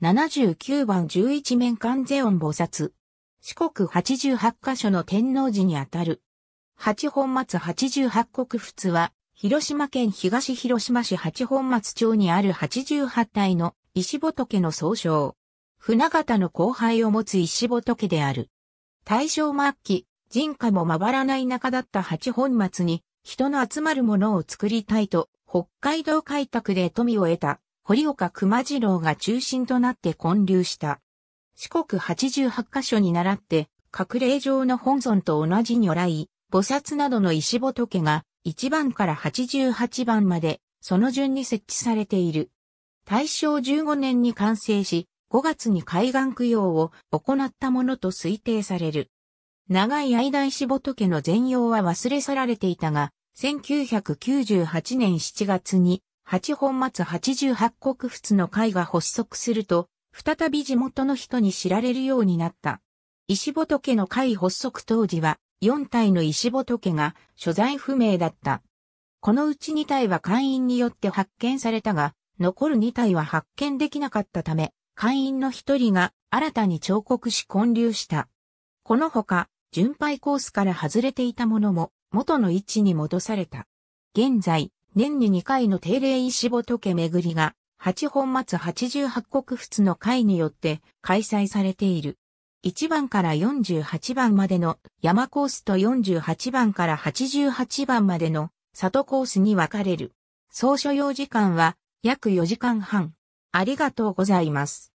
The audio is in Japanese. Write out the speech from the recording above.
79番11面観世音菩薩。四国88カ所の天皇寺にあたる。八本松88国仏は、広島県東広島市八本松町にある88体の石仏の総称。船形の後輩を持つ石仏である。大正末期、人家もまばらない中だった八本松に、人の集まるものを作りたいと、北海道開拓で富を得た堀岡熊次郎が中心となって建立した。四国八十八カ所に倣って、各霊場の本尊と同じ如来、菩薩などの石仏が一番から八十八番まで、その順に設置されている。大正十五年に完成し、5月に海岸供養を行ったものと推定される。長い間石仏の全容は忘れ去られていたが、1998年7月に八本松八十八国仏の会が発足すると、再び地元の人に知られるようになった。石仏の会発足当時は、4体の石仏が所在不明だった。このうち2体は会員によって発見されたが、残る2体は発見できなかったため、会員の1人が新たに彫刻し混流した。このほか、巡拝コースから外れていたものも元の位置に戻された。現在、年に2回の定例石仏巡りが、八本松八十八国仏の会によって開催されている。1番から48番までの山コースと48番から88番までの里コースに分かれる。総所要時間は約4時間半。ありがとうございます。